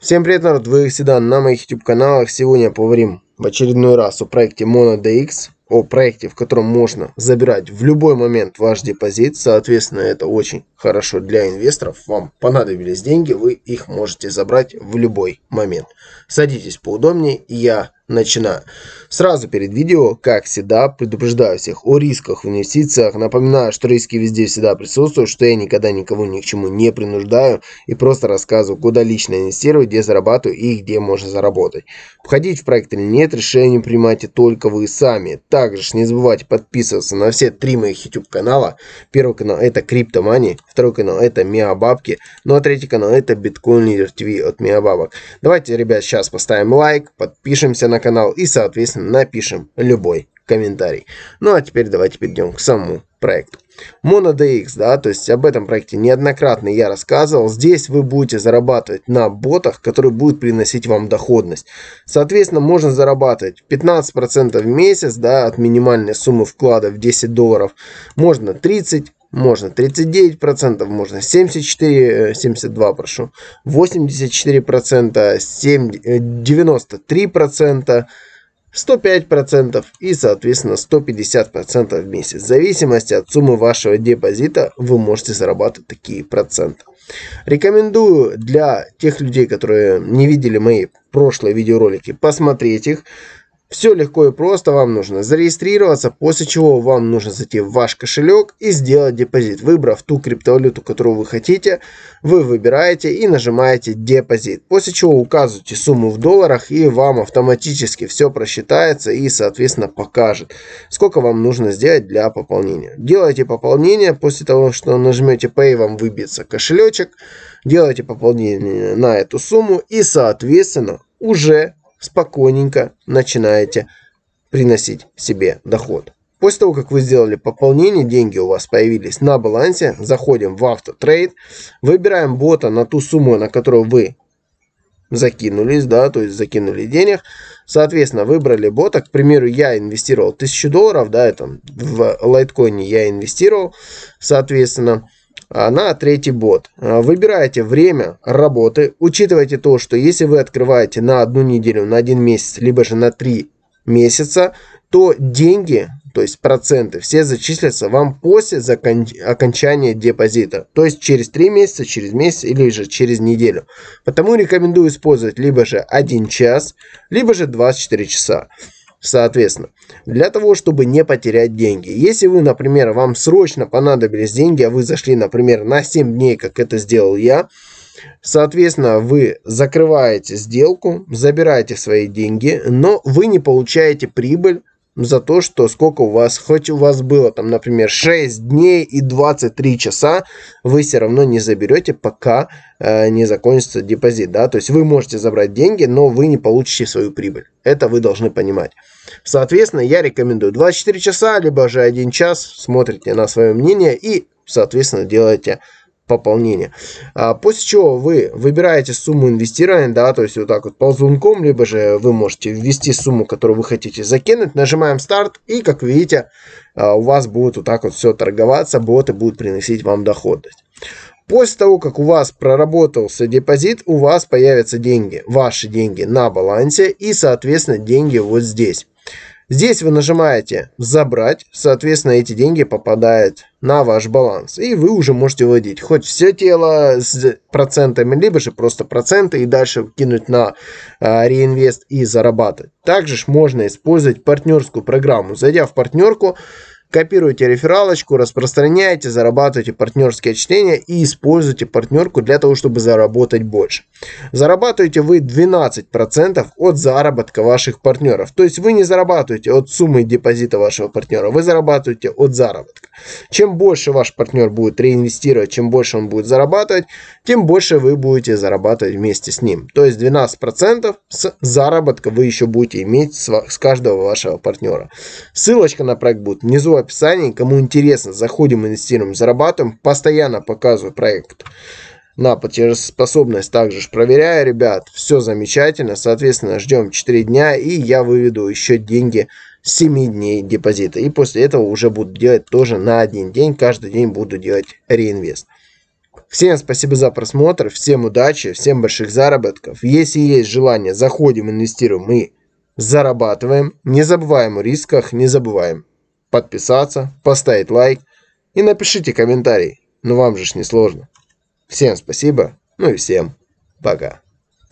Всем привет, народ! Вы всегда на моих YouTube каналах. Сегодня поговорим в очередной раз о проекте Mono DX, о проекте, в котором можно забирать в любой момент ваш депозит. Соответственно, это очень хорошо для инвесторов. Вам понадобились деньги, вы их можете забрать в любой момент. Садитесь поудобнее, я начинаю. Сразу перед видео, как всегда, предупреждаю всех о рисках в инвестициях. Напоминаю, что риски везде всегда присутствуют, что я никогда никого ни к чему не принуждаю и просто рассказываю, куда лично инвестировать, где зарабатываю и где можно заработать. Входить в проект или нет, решение принимайте только вы сами. Также не забывайте подписываться на все три моих YouTube канала. Первый канал это Криптомани, второй канал это Миабабки, ну а третий канал это Биткоин Лидер ТВ от Миабабок. Давайте, ребят, сейчас поставим лайк, подпишемся на канал и, соответственно, напишем любой комментарий. Ну а теперь давайте перейдем к самому проекту. Mono DX, да, то есть об этом проекте неоднократно я рассказывал. Здесь вы будете зарабатывать на ботах, которые будут приносить вам доходность. Соответственно, можно зарабатывать 15% в месяц, да, от минимальной суммы вклада в 10 долларов. Можно 30, можно 39%, можно 74%, 72%, э, прошу, 84%, 7, 93%, 105% и, соответственно, 150% в месяц. В зависимости от суммы вашего депозита вы можете зарабатывать такие проценты. Рекомендую для тех людей, которые не видели мои прошлые видеоролики, посмотреть их. Все легко и просто, вам нужно зарегистрироваться, после чего вам нужно зайти в ваш кошелек и сделать депозит. Выбрав ту криптовалюту, которую вы хотите, вы выбираете и нажимаете депозит. После чего указываете сумму в долларах и вам автоматически все просчитается и соответственно покажет, сколько вам нужно сделать для пополнения. Делайте пополнение, после того, что нажмете Pay, вам выбьется кошелечек. Делайте пополнение на эту сумму и соответственно уже спокойненько начинаете приносить себе доход. После того, как вы сделали пополнение, деньги у вас появились на балансе, заходим в автотрейд, выбираем бота на ту сумму, на которую вы закинулись, да, то есть закинули денег. Соответственно, выбрали бота. К примеру, я инвестировал 1000 долларов, да, это в лайткоине я инвестировал. Соответственно, а, на третий бот. А, Выбирайте время работы, учитывайте то, что если вы открываете на одну неделю, на один месяц, либо же на три месяца, то деньги, то есть проценты, все зачислятся вам после окончания депозита. То есть через 3 месяца, через месяц или же через неделю. Потому рекомендую использовать либо же 1 час, либо же 24 часа. Соответственно, для того, чтобы не потерять деньги. Если вы, например, вам срочно понадобились деньги, а вы зашли, например, на 7 дней, как это сделал я, Соответственно, вы закрываете сделку, забираете свои деньги, но вы не получаете прибыль за то, что сколько у вас, хоть у вас было там, например, 6 дней и 23 часа, вы все равно не заберете, пока э, не закончится депозит, да, то есть вы можете забрать деньги, но вы не получите свою прибыль, это вы должны понимать. Соответственно, я рекомендую 24 часа, либо же 1 час, смотрите на свое мнение и, соответственно, делаете пополнения. А, после чего вы выбираете сумму инвестирования, да, то есть вот так вот ползунком, либо же вы можете ввести сумму, которую вы хотите закинуть, нажимаем старт, и как видите, а, у вас будет вот так вот все торговаться, боты будут приносить вам доходность. После того, как у вас проработался депозит, у вас появятся деньги, ваши деньги на балансе и, соответственно, деньги вот здесь. Здесь вы нажимаете «Забрать», соответственно, эти деньги попадают на ваш баланс, и вы уже можете выводить хоть все тело с процентами, либо же просто проценты и дальше кинуть на э, реинвест и зарабатывать. Также ж можно использовать партнерскую программу. Зайдя в партнерку, Копируйте рефералочку, распространяйте, зарабатывайте партнерские отчисления и используйте партнерку для того, чтобы заработать больше. Зарабатываете вы 12% от заработка ваших партнеров. То есть вы не зарабатываете от суммы депозита вашего партнера, вы зарабатываете от заработка. Чем больше ваш партнер будет реинвестировать, чем больше он будет зарабатывать, тем больше вы будете зарабатывать вместе с ним. То есть 12% с заработка вы еще будете иметь с каждого вашего партнера. Ссылочка на проект будет внизу описании. Кому интересно, заходим, инвестируем, зарабатываем. Постоянно показываю проект на платежеспособность также проверяю, ребят. Все замечательно. Соответственно, ждем 4 дня, и я выведу еще деньги 7 дней депозита. И после этого уже буду делать тоже на один день. Каждый день буду делать реинвест. Всем спасибо за просмотр, всем удачи, всем больших заработков. Если есть желание, заходим, инвестируем и зарабатываем. Не забываем о рисках, не забываем подписаться, поставить лайк и напишите комментарий. Ну вам же ж не сложно. Всем спасибо, ну и всем пока.